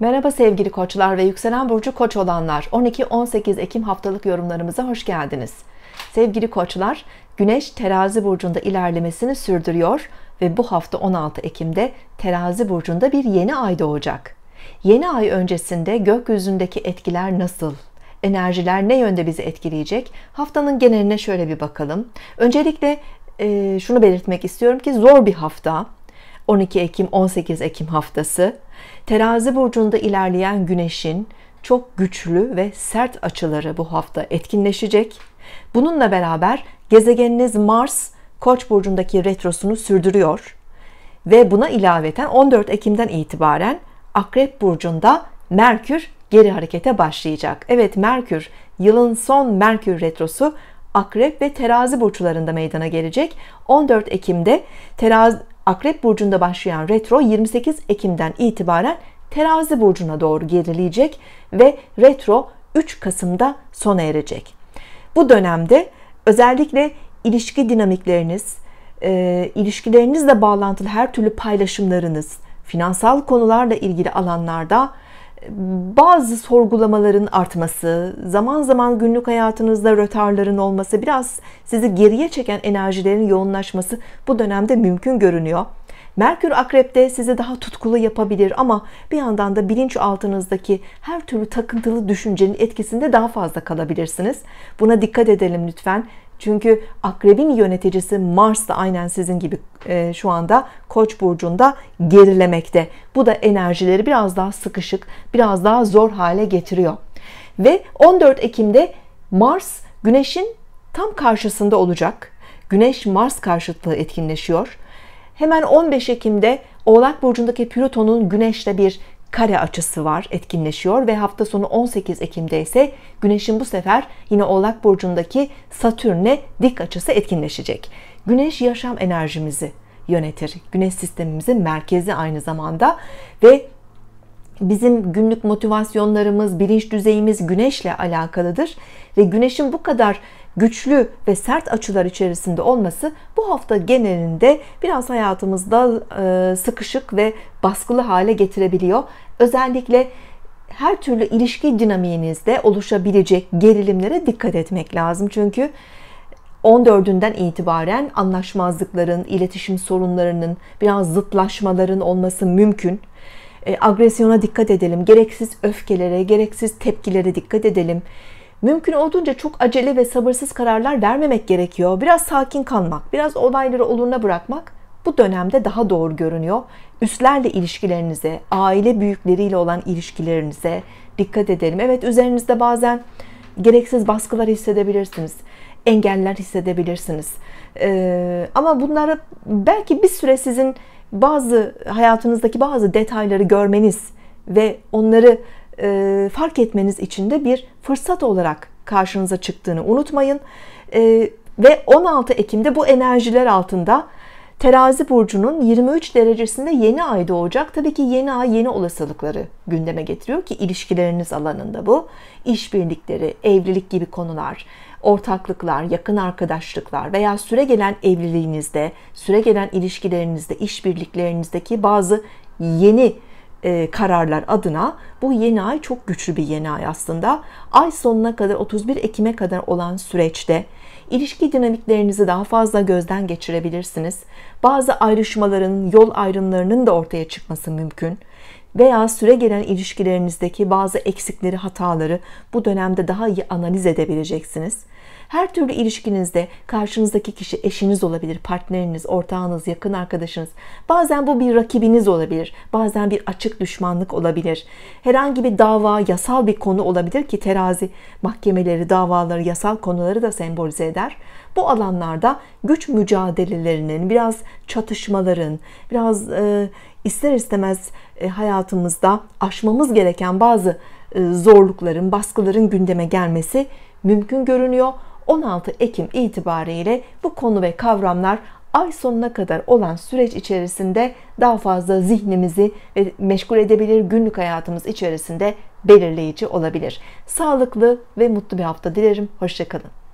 Merhaba sevgili koçlar ve yükselen burcu koç olanlar. 12-18 Ekim haftalık yorumlarımıza hoş geldiniz. Sevgili koçlar, Güneş terazi burcunda ilerlemesini sürdürüyor ve bu hafta 16 Ekim'de terazi burcunda bir yeni ay doğacak. Yeni ay öncesinde gökyüzündeki etkiler nasıl? Enerjiler ne yönde bizi etkileyecek? Haftanın geneline şöyle bir bakalım. Öncelikle e, şunu belirtmek istiyorum ki zor bir hafta 12 Ekim 18 Ekim haftası terazi burcunda ilerleyen güneşin çok güçlü ve sert açıları bu hafta etkinleşecek. Bununla beraber gezegeniniz Mars Koç burcundaki retrosunu sürdürüyor ve buna ilaveten 14 Ekim'den itibaren Akrep burcunda Merkür geri harekete başlayacak. Evet Merkür yılın son Merkür retrosu Akrep ve Terazi burçlarında meydana gelecek. 14 Ekim'de Terazi Akrep burcunda başlayan retro 28 Ekim'den itibaren Terazi burcuna doğru gerileyecek ve retro 3 Kasım'da sona erecek. Bu dönemde özellikle ilişki dinamikleriniz, e, ilişkilerinizle bağlantılı her türlü paylaşımlarınız, finansal konularla ilgili alanlarda bazı sorgulamaların artması, zaman zaman günlük hayatınızda rötarların olması, biraz sizi geriye çeken enerjilerin yoğunlaşması bu dönemde mümkün görünüyor. Merkür akrepte sizi daha tutkulu yapabilir ama bir yandan da bilinç altınızdaki her türlü takıntılı düşüncenin etkisinde daha fazla kalabilirsiniz. Buna dikkat edelim lütfen. Çünkü akrebin yöneticisi Mars da aynen sizin gibi e, şu anda Koç burcunda gerilemekte. Bu da enerjileri biraz daha sıkışık, biraz daha zor hale getiriyor. Ve 14 Ekim'de Mars Güneş'in tam karşısında olacak. Güneş Mars karşıtlığı etkinleşiyor. Hemen 15 Ekim'de Oğlak burcundaki Plüton'un Güneş'le bir kare açısı var etkinleşiyor ve hafta sonu 18 Ekim'de ise Güneş'in bu sefer yine Oğlak Burcu'ndaki Satürn'e dik açısı etkinleşecek. Güneş yaşam enerjimizi yönetir. Güneş sistemimizin merkezi aynı zamanda ve bizim günlük motivasyonlarımız, bilinç düzeyimiz güneşle alakalıdır ve güneşin bu kadar güçlü ve sert açılar içerisinde olması bu hafta genelinde biraz hayatımızda e, sıkışık ve baskılı hale getirebiliyor. Özellikle her türlü ilişki dinamiğinizde oluşabilecek gerilimlere dikkat etmek lazım. Çünkü 14'ünden itibaren anlaşmazlıkların, iletişim sorunlarının, biraz zıtlaşmaların olması mümkün. E, agresyona dikkat edelim. Gereksiz öfkelere, gereksiz tepkilere dikkat edelim. Mümkün olduğunca çok acele ve sabırsız kararlar vermemek gerekiyor. Biraz sakin kalmak, biraz olayları oluruna bırakmak bu dönemde daha doğru görünüyor. Üstlerle ilişkilerinize, aile büyükleriyle olan ilişkilerinize dikkat edelim. Evet üzerinizde bazen gereksiz baskılar hissedebilirsiniz. Engeller hissedebilirsiniz. Ee, ama bunları belki bir süre sizin bazı hayatınızdaki bazı detayları görmeniz ve onları e, fark etmeniz için de bir fırsat olarak karşınıza çıktığını unutmayın. E, ve 16 Ekim'de bu enerjiler altında Terazi burcunun 23 derecesinde yeni ay doğacak. Tabii ki yeni ay yeni olasılıkları gündeme getiriyor ki ilişkileriniz alanında bu. işbirlikleri, evlilik gibi konular, ortaklıklar, yakın arkadaşlıklar veya süre gelen evliliğinizde, süre gelen ilişkilerinizde, işbirliklerinizdeki bazı yeni e, kararlar adına bu yeni ay çok güçlü bir yeni ay aslında. Ay sonuna kadar 31 Ekim'e kadar olan süreçte ilişki dinamiklerinizi daha fazla gözden geçirebilirsiniz. Bazı ayrışmaların, yol ayrımlarının da ortaya çıkması mümkün veya süre gelen ilişkilerinizdeki bazı eksikleri, hataları bu dönemde daha iyi analiz edebileceksiniz. Her türlü ilişkinizde karşınızdaki kişi eşiniz olabilir, partneriniz, ortağınız, yakın arkadaşınız. Bazen bu bir rakibiniz olabilir, bazen bir açık düşmanlık olabilir. Herhangi bir dava, yasal bir konu olabilir ki terazi mahkemeleri, davaları, yasal konuları da sembolize eder. Bu alanlarda güç mücadelelerinin, biraz çatışmaların, biraz e, ister istemez e, hayatımızda aşmamız gereken bazı e, zorlukların, baskıların gündeme gelmesi mümkün görünüyor. 16 Ekim itibariyle bu konu ve kavramlar ay sonuna kadar olan süreç içerisinde daha fazla zihnimizi e, meşgul edebilir günlük hayatımız içerisinde belirleyici olabilir. Sağlıklı ve mutlu bir hafta dilerim. Hoşçakalın.